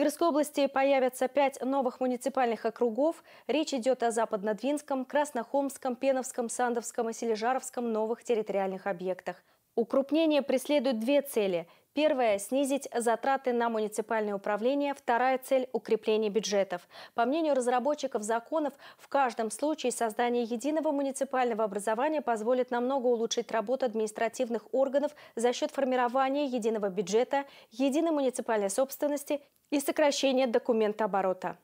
Тверской области появятся пять новых муниципальных округов. Речь идет о Западнодвинском, Краснохомском, Пеновском, Сандовском и Сележаровском новых территориальных объектах. Укрупнение преследует две цели – Первая – снизить затраты на муниципальное управление. Вторая цель – укрепление бюджетов. По мнению разработчиков законов, в каждом случае создание единого муниципального образования позволит намного улучшить работу административных органов за счет формирования единого бюджета, единой муниципальной собственности и сокращения документооборота.